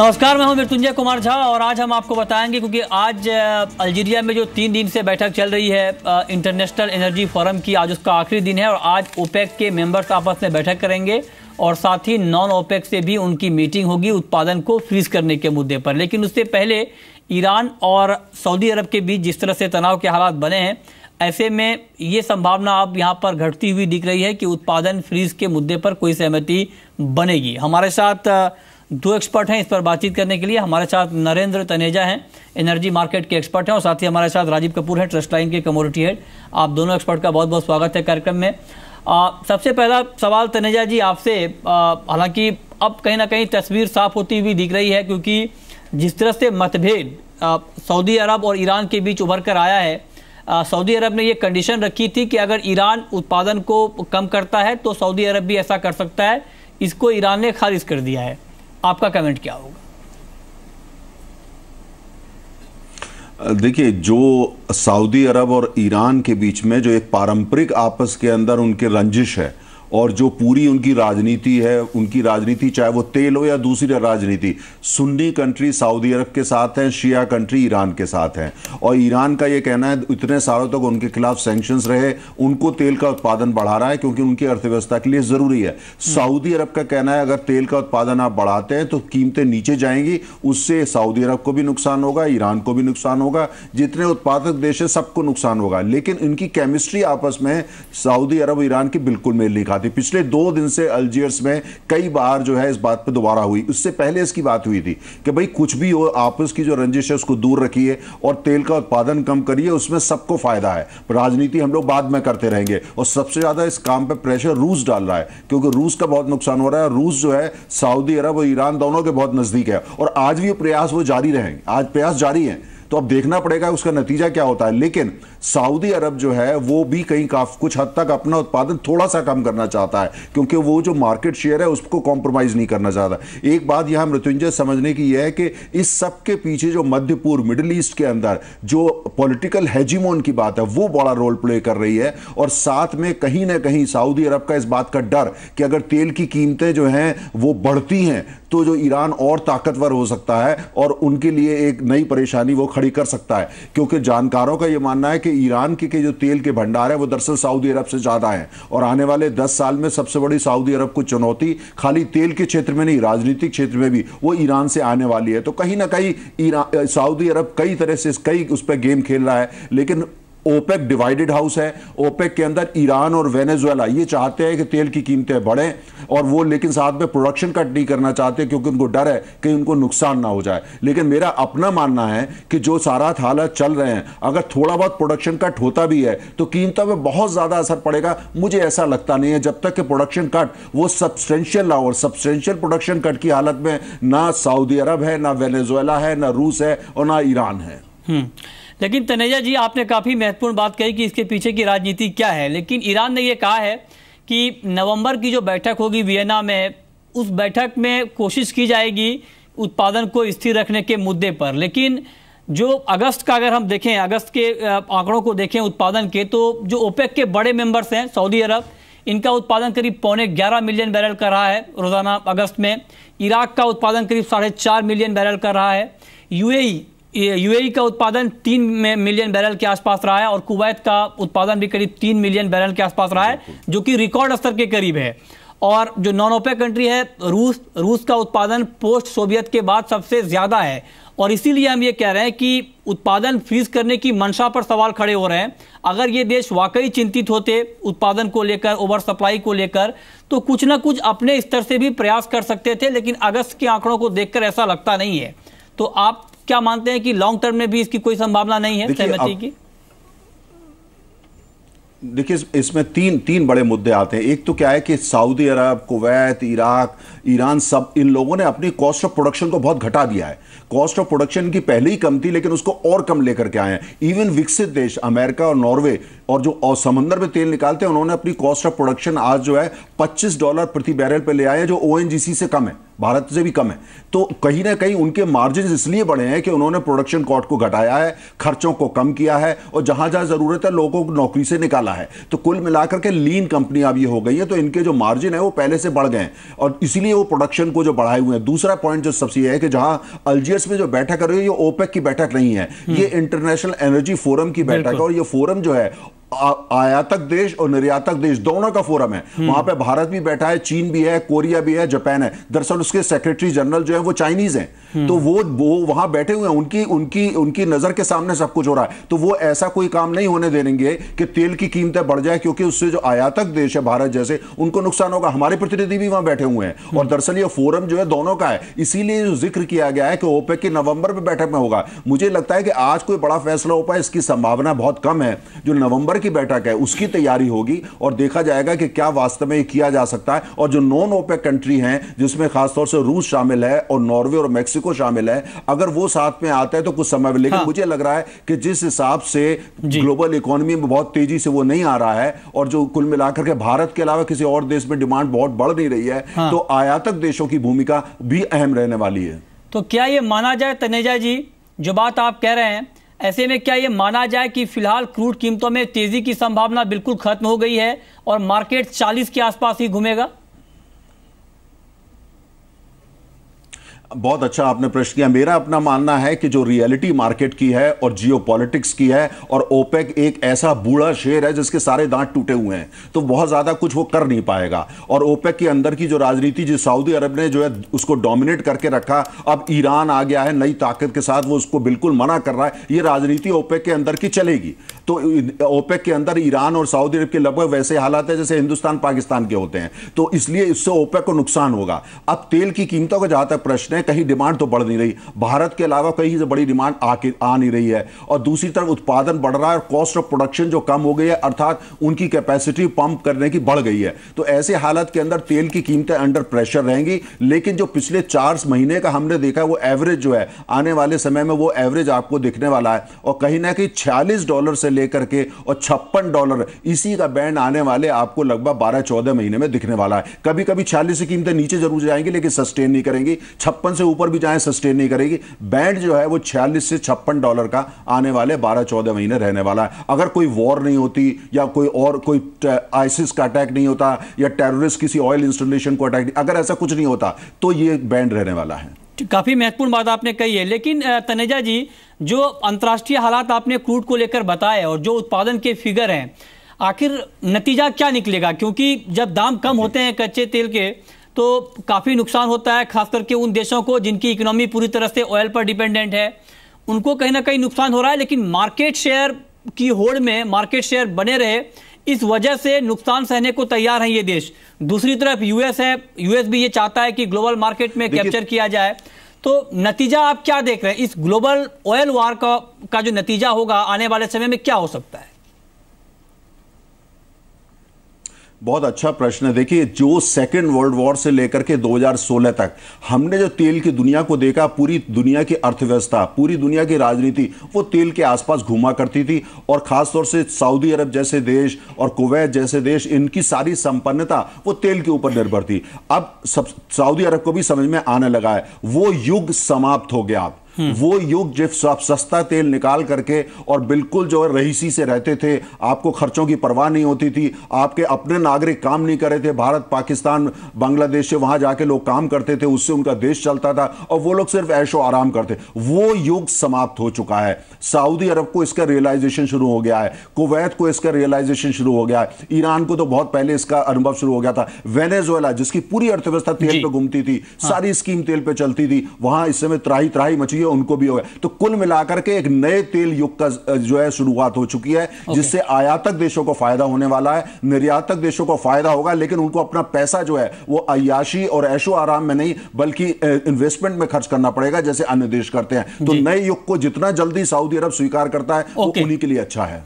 नमस्कार मैं हूं मृत्युंजय कुमार झा और आज हम आपको बताएंगे क्योंकि आज अल्जीरिया में जो तीन दिन से बैठक चल रही है इंटरनेशनल एनर्जी फोरम की आज उसका आखिरी दिन है और आज ओपेक के मेंबर्स आपस में बैठक करेंगे और साथ ही नॉन ओपेक से भी उनकी मीटिंग होगी उत्पादन को फ्रीज करने के मुद्दे पर लेकिन उससे पहले ईरान और सऊदी अरब के बीच जिस तरह से तनाव के हालात बने हैं ऐसे में ये संभावना अब यहाँ पर घटती हुई दिख रही है कि उत्पादन फ्रीज के मुद्दे पर कोई सहमति बनेगी हमारे साथ दो एक्सपर्ट हैं इस पर बातचीत करने के लिए हमारे साथ नरेंद्र तनेजा हैं एनर्जी मार्केट के एक्सपर्ट हैं और साथ ही हमारे साथ राजीव कपूर हैं ट्रस्ट लाइन के कमोडिटी हेड आप दोनों एक्सपर्ट का बहुत बहुत स्वागत है कार्यक्रम में आ, सबसे पहला सवाल तनेजा जी आपसे हालांकि अब कहीं ना कहीं तस्वीर साफ होती हुई दिख रही है क्योंकि जिस तरह से मतभेद सऊदी अरब और ईरान के बीच उभर कर आया है सऊदी अरब ने ये कंडीशन रखी थी कि अगर ईरान उत्पादन को कम करता है तो सऊदी अरब भी ऐसा कर सकता है इसको ईरान ने खारिज कर दिया है आपका कमेंट क्या होगा देखिए जो सऊदी अरब और ईरान के बीच में जो एक पारंपरिक आपस के अंदर उनके रंजिश है और जो पूरी उनकी राजनीति है उनकी राजनीति चाहे वो तेल हो या दूसरी राजनीति सुन्नी कंट्री सऊदी अरब के साथ हैं शिया कंट्री ईरान के साथ हैं और ईरान का ये कहना है इतने सालों तक उनके खिलाफ सेंक्शंस रहे उनको तेल का उत्पादन बढ़ा रहा है क्योंकि उनकी अर्थव्यवस्था के लिए ज़रूरी है सऊदी अरब का कहना है अगर तेल का उत्पादन आप बढ़ाते हैं तो कीमतें नीचे जाएंगी उससे सऊदी अरब को भी नुकसान होगा ईरान को भी नुकसान होगा जितने उत्पादक देश है सबको नुकसान होगा लेकिन इनकी केमिस्ट्री आपस में सऊदी अरब ईरान की बिल्कुल मेल नहीं थी पिछले दो दिन से अल्जियर्स में कई बार जो है इस बात पर दोबारा हुई उससे पहले इसकी बात हुई थी कि भाई कुछ भी हो आपस की जो रंजिश है उसको दूर रखिए और तेल का उत्पादन कम करिए उसमें सबको फायदा है राजनीति हम लोग बाद में करते रहेंगे और सबसे ज्यादा इस काम पर प्रेशर रूस डाल रहा है क्योंकि रूस का बहुत नुकसान हो रहा है रूस जो है सऊदी अरब और ईरान दोनों के बहुत नजदीक है और आज भी प्रयास वो जारी रहेंगे आज प्रयास जारी है तो अब देखना पड़ेगा उसका नतीजा क्या होता है लेकिन सऊदी अरब जो है वो भी कहीं काफ कुछ हद तक अपना उत्पादन थोड़ा सा कम करना चाहता है क्योंकि वो जो मार्केट शेयर है उसको कॉम्प्रोमाइज़ नहीं करना चाहता एक बात यहाँ मृत्युंजय समझने की यह है कि इस सब के पीछे जो मध्य पूर्व मिडिल ईस्ट के अंदर जो पॉलिटिकल हैजीमोन की बात है वो बड़ा रोल प्ले कर रही है और साथ में कहीं ना कहीं सऊदी अरब का इस बात का डर कि अगर तेल की कीमतें जो हैं वो बढ़ती हैं तो जो ईरान और ताकतवर हो सकता है और उनके लिए एक नई परेशानी वो खड़ी कर सकता है क्योंकि जानकारों का ये मानना है कि ईरान के, के जो तेल के भंडार है वो दरअसल सऊदी अरब से ज़्यादा है और आने वाले दस साल में सबसे बड़ी सऊदी अरब को चुनौती खाली तेल के क्षेत्र में नहीं राजनीतिक क्षेत्र में भी वो ईरान से आने वाली है तो कहीं ना कहीं ईरान अरब कई तरह से कई उस पर गेम खेल रहा है लेकिन ओपेक डिवाइडेड हाउस है ओपेक के अंदर ईरान और वेनेजुएला ये चाहते हैं कि तेल की कीमतें बढ़ें और वो लेकिन साथ में प्रोडक्शन कट नहीं करना चाहते क्योंकि उनको डर है कि उनको नुकसान ना हो जाए लेकिन मेरा अपना मानना है कि जो सारा हालत चल रहे हैं अगर थोड़ा बहुत प्रोडक्शन कट होता भी है तो कीमतों में बहुत ज़्यादा असर पड़ेगा मुझे ऐसा लगता नहीं है जब तक कि प्रोडक्शन कट वो सब्सटेंशियल ना और सब्सटेंशियल प्रोडक्शन कट की हालत में ना सऊदी अरब है ना वेनेजुएला है ना रूस है और ना ईरान है हम्म। लेकिन तनैया जी आपने काफ़ी महत्वपूर्ण बात कही कि इसके पीछे की राजनीति क्या है लेकिन ईरान ने यह कहा है कि नवंबर की जो बैठक होगी वियना में उस बैठक में कोशिश की जाएगी उत्पादन को स्थिर रखने के मुद्दे पर लेकिन जो अगस्त का अगर हम देखें अगस्त के आंकड़ों को देखें उत्पादन के तो जो ओपेक के बड़े मेंबर्स हैं सऊदी अरब इनका उत्पादन करीब पौने ग्यारह मिलियन बैरल कर रहा है रोज़ाना अगस्त में इराक का उत्पादन करीब साढ़े चार मिलियन बैरल कर रहा है यूएई यूएई का उत्पादन तीन मिलियन बैरल के आसपास रहा है और कुवैत का उत्पादन भी करीब तीन मिलियन बैरल के आसपास रहा है जो कि रिकॉर्ड स्तर के करीब है और जो नॉन ओपे कंट्री है रूस रूस का उत्पादन पोस्ट सोवियत के बाद सबसे ज़्यादा है और इसीलिए हम ये कह रहे हैं कि उत्पादन फ्रीज करने की मंशा पर सवाल खड़े हो रहे हैं अगर ये देश वाकई चिंतित होते उत्पादन को लेकर ओवर सप्लाई को लेकर तो कुछ ना कुछ अपने स्तर से भी प्रयास कर सकते थे लेकिन अगस्त के आंकड़ों को देखकर ऐसा लगता नहीं है तो आप क्या मानते हैं कि लॉन्ग टर्म में भी इसकी कोई संभावना नहीं है सहमति की देखिए इसमें तीन तीन बड़े मुद्दे आते हैं एक तो क्या है कि Saudi Arab Kuwait Iraq Iran सब इन लोगों ने अपनी कॉस्ट ऑफ प्रोडक्शन को बहुत घटा दिया है कॉस्ट ऑफ प्रोडक्शन की पहले ही कम थी लेकिन उसको और कम लेकर के आए हैं इवन विकसित देश अमेरिका और नॉर्वे और जो समंदर में तेल निकालते हैं उन्होंने अपनी कॉस्ट ऑफ प्रोडक्शन आज जो है 25 डॉलर प्रति बैरल पे ले आए जो ओ से कम है भारत से भी कम है तो कहीं ना कहीं उनके मार्जिन इसलिए बढ़े हैं कि उन्होंने प्रोडक्शन कॉट को घटाया है खर्चों को कम किया है और जहां जहां जरूरत है लोगों को नौकरी से निकाला है तो कुल मिलाकर के लीन कंपनी अब ये हो गई है तो इनके जो मार्जिन है वो पहले से बढ़ गए हैं और इसीलिए वो प्रोडक्शन को जो बढ़ाए हुए हैं दूसरा पॉइंट जो सबसे है कि जहां अल्जियर्स में जो बैठक कर रही है ये ओपेक की बैठक नहीं है ये इंटरनेशनल एनर्जी फोरम की बैठक है और ये फोरम जो है आयातक देश और निर्यातक देश दोनों का फोरम है हम्म। वहां पे भारत भी बैठा है चीन भी है कोरिया भी है जापान है दरअसल उसके सेक्रेटरी जनरल जो है वो चाइनीज हैं हम्म। तो वो वो वहां बैठे हुए हैं उनकी उनकी उनकी नजर के सामने सब कुछ हो रहा है तो वो ऐसा कोई काम नहीं होने देंगे कि तेल की कीमतें बढ़ जाए क्योंकि उससे जो आयातक देश है भारत जैसे उनको नुकसान होगा हमारे प्रतिनिधि भी वहां बैठे हुए हैं हम्म। और दरअसल ये फोरम जो है दोनों का है इसीलिए जिक्र किया गया है कि ओपेक की नवंबर में बैठक में होगा मुझे लगता है कि आज कोई बड़ा फैसला हो पाए इसकी संभावना बहुत कम है जो नवंबर की बैठक है उसकी तैयारी होगी और देखा जाएगा कि क्या वास्तव में किया जा सकता है और जो नॉन ओपेक कंट्री हैं जिसमें खासतौर से रूस शामिल है और नॉर्वे और मैक्सिको शामिल है अगर वो साथ में आता है तो कुछ समय लेकिन हाँ। मुझे लग रहा है कि जिस हिसाब से ग्लोबल इकोनॉमी में बहुत तेजी से वो नहीं आ रहा है और जो कुल मिलाकर के भारत के अलावा किसी और देश में डिमांड बहुत बढ़ नहीं रही है हाँ। तो आयातक देशों की भूमिका भी अहम रहने वाली है तो क्या ये माना जाए तनेजा जी जो बात आप कह रहे हैं ऐसे में क्या ये माना जाए कि फिलहाल क्रूड कीमतों में तेजी की संभावना बिल्कुल खत्म हो गई है और मार्केट 40 के आसपास ही घूमेगा बहुत अच्छा आपने प्रश्न किया मेरा अपना मानना है कि जो रियलिटी मार्केट की है और जियोपॉलिटिक्स की है और ओपेक एक ऐसा बूढ़ा शेर है जिसके सारे दांत टूटे हुए हैं तो बहुत ज़्यादा कुछ वो कर नहीं पाएगा और ओपेक के अंदर की जो राजनीति जो सऊदी अरब ने जो है उसको डोमिनेट करके रखा अब ईरान आ गया है नई ताकत के साथ वो उसको बिल्कुल मना कर रहा है ये राजनीति ओपेक के अंदर की चलेगी तो ओपेक के अंदर ईरान और सऊदी अरब के लगभग वैसे हालात है जैसे हिंदुस्तान पाकिस्तान के होते हैं तो इसलिए इससे ओपेक को नुकसान होगा अब तेल की कीमतों का जहाँ तक प्रश्न है में कहीं डिमांड तो बढ़ नहीं रही भारत के अलावा कहीं से बड़ी डिमांड आके आ नहीं रही है और दूसरी तरफ उत्पादन बढ़ रहा है और कॉस्ट ऑफ प्रोडक्शन जो कम हो गई है अर्थात उनकी कैपेसिटी पंप करने की बढ़ गई है तो ऐसे हालत के अंदर तेल की कीमतें अंडर प्रेशर रहेंगी लेकिन जो पिछले चार महीने का हमने देखा वो एवरेज जो है आने वाले समय में वो एवरेज आपको दिखने वाला है और कहीं ना कहीं छियालीस डॉलर से लेकर के और छप्पन डॉलर इसी का बैंड आने वाले आपको लगभग बारह चौदह महीने में दिखने वाला है कभी कभी छियालीस की कीमतें नीचे जरूर जाएंगी लेकिन सस्टेन नहीं करेंगी छप्पन छप्पन से ऊपर भी चाहे सस्टेन नहीं करेगी बैंड जो है वो छियालीस से छप्पन डॉलर का आने वाले बारह चौदह महीने रहने वाला है अगर कोई वॉर नहीं होती या कोई और कोई आइसिस का अटैक नहीं होता या टेररिस्ट किसी ऑयल इंस्टॉलेशन को अटैक अगर ऐसा कुछ नहीं होता तो ये बैंड रहने वाला है काफ़ी महत्वपूर्ण बात आपने कही है लेकिन तनेजा जी जो अंतर्राष्ट्रीय हालात आपने क्रूड को लेकर बताए और जो उत्पादन के फिगर हैं आखिर नतीजा क्या निकलेगा क्योंकि जब दाम कम होते हैं कच्चे तेल के तो काफ़ी नुकसान होता है खास करके उन देशों को जिनकी इकोनॉमी पूरी तरह से ऑयल पर डिपेंडेंट है उनको कहीं ना कहीं नुकसान हो रहा है लेकिन मार्केट शेयर की होड़ में मार्केट शेयर बने रहे इस वजह से नुकसान सहने को तैयार है ये देश दूसरी तरफ यूएस है यूएस भी ये चाहता है कि ग्लोबल मार्केट में कैप्चर किया जाए तो नतीजा आप क्या देख रहे हैं इस ग्लोबल ऑयल वार का, का जो नतीजा होगा आने वाले समय में क्या हो सकता है बहुत अच्छा प्रश्न है देखिए जो सेकेंड वर्ल्ड वॉर से लेकर के 2016 तक हमने जो तेल की दुनिया को देखा पूरी दुनिया की अर्थव्यवस्था पूरी दुनिया की राजनीति वो तेल के आसपास घुमा करती थी और ख़ासतौर से सऊदी अरब जैसे देश और कुवैत जैसे देश इनकी सारी संपन्नता वो तेल के ऊपर निर्भर थी अब सब सऊदी अरब को भी समझ में आने लगा है वो युग समाप्त हो गया अब हम्म। वो युग जिस आप सस्ता तेल निकाल करके और बिल्कुल जो है रईसी से रहते थे आपको खर्चों की परवाह नहीं होती थी आपके अपने नागरिक काम नहीं कर रहे थे भारत पाकिस्तान बांग्लादेश से वहां जाके लोग काम करते थे उससे उनका देश चलता था और वो लोग सिर्फ ऐशो आराम करते वो युग समाप्त हो चुका है सऊदी अरब को इसका रियलाइजेशन शुरू हो गया है कुवैत को इसका रियलाइजेशन शुरू हो गया है ईरान को तो बहुत पहले इसका अनुभव शुरू हो गया था वेनेजुएला जिसकी पूरी अर्थव्यवस्था तेल पर घूमती थी हाँ। सारी स्कीम तेल पर चलती थी वहां इस समय त्राही त्राही मची चाहिए उनको भी होगा तो कुल मिलाकर के एक नए तेल युग का जो है शुरुआत हो चुकी है जिससे आयातक देशों को फायदा होने वाला है निर्यातक देशों को फायदा होगा लेकिन उनको अपना पैसा जो है वो अयाशी और ऐशो आराम में नहीं बल्कि इन्वेस्टमेंट में खर्च करना पड़ेगा जैसे अन्य देश करते हैं तो नए युग को जितना जल्दी सऊदी अरब स्वीकार करता है वो उन्हीं के लिए अच्छा है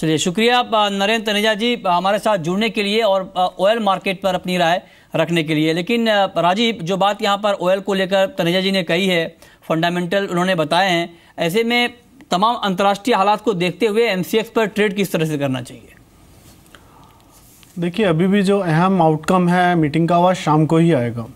चलिए शुक्रिया नरेंद्र तनेजा जी हमारे साथ जुड़ने के लिए और ऑयल मार्केट पर अपनी राय रखने के लिए लेकिन राजीव जो बात यहाँ पर ऑयल को लेकर तनेजा जी ने कही है फंडामेंटल उन्होंने बताए हैं ऐसे में तमाम अंतर्राष्ट्रीय हालात को देखते हुए एम पर ट्रेड किस तरह से करना चाहिए देखिए अभी भी जो अहम आउटकम है मीटिंग का वह शाम को ही आएगा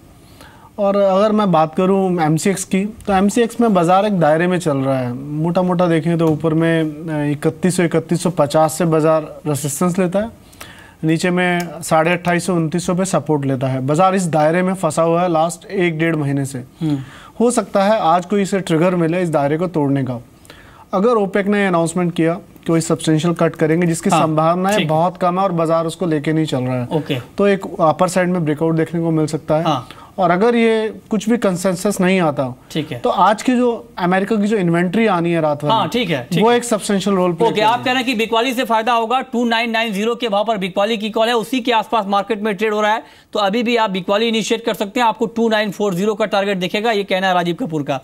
और अगर मैं बात करूं एम की तो एम में बाज़ार एक दायरे में चल रहा है मोटा मोटा देखें तो ऊपर में इकतीस सौ इकतीस सौ पचास से बाज़ार रेसिस्टेंस लेता है नीचे में साढ़े अट्ठाईस सौ उनतीस सौ पे सपोर्ट लेता है बाजार इस दायरे में फंसा हुआ है लास्ट एक डेढ़ महीने से हम्म। हो सकता है आज कोई इसे ट्रिगर मिले इस दायरे को तोड़ने का अगर ओपेक ने अनाउंसमेंट किया कि वही सब्सटेंशियल कट करेंगे जिसकी हाँ, है बहुत कम है और बाजार उसको लेके नहीं चल रहा है ओके तो एक अपर साइड में ब्रेकआउट देखने को मिल सकता है हाँ, और अगर ये कुछ भी कंसेंसस नहीं आता ठीक है तो आज की जो अमेरिका की जो इन्वेंट्री आनी है रात भर हाँ, ठीक है ठीक वो एक सब्सटेंशियल रोल ओके okay, आप कह रहे हैं कि बिकवाली से फायदा होगा टू नाइन नाइन जीरो के भाव पर बिकवाली की कॉल है उसी के आसपास मार्केट में ट्रेड हो रहा है तो अभी भी आप बिकवाली इनिशिएट कर सकते हैं आपको टू का टारगेट देखेगा ये कहना है राजीव कपूर का